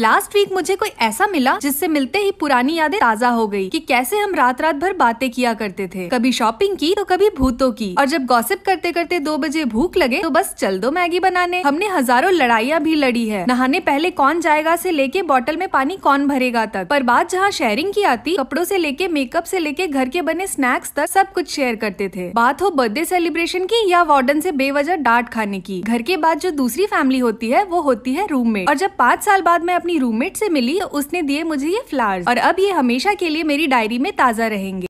last week मुझे कोई ऐसा मिला जिससे मिलते ही पुरानी यादें ताजा हो गई कि कैसे हम रात रात भर बातें किया करते थे कभी शॉपिंग की तो कभी भूतों की और जब गॉसिप करते करते दो बजे भूख लगे तो बस चल दो मैगी बनाने हमने हजारों लड़ाइयाँ भी लड़ी है नहाने पहले कौन जाएगा ऐसी लेके बॉटल में पानी कौन भरेगा तक पर बात जहाँ शेयरिंग की आती कपड़ों ऐसी लेके मेकअप ऐसी लेके घर के बने स्नैक्स तक सब कुछ शेयर करते थे बात हो बर्थडे सेलिब्रेशन की या वार्डन ऐसी बेवजह डांट खाने की घर के बाद जो दूसरी फैमिली होती है वो होती है में और जब पाँच साल बाद में अपनी रूममेट से मिली उसने दिए मुझे ये फ्लावर्स और अब ये हमेशा के लिए मेरी डायरी में ताज़ा रहेंगे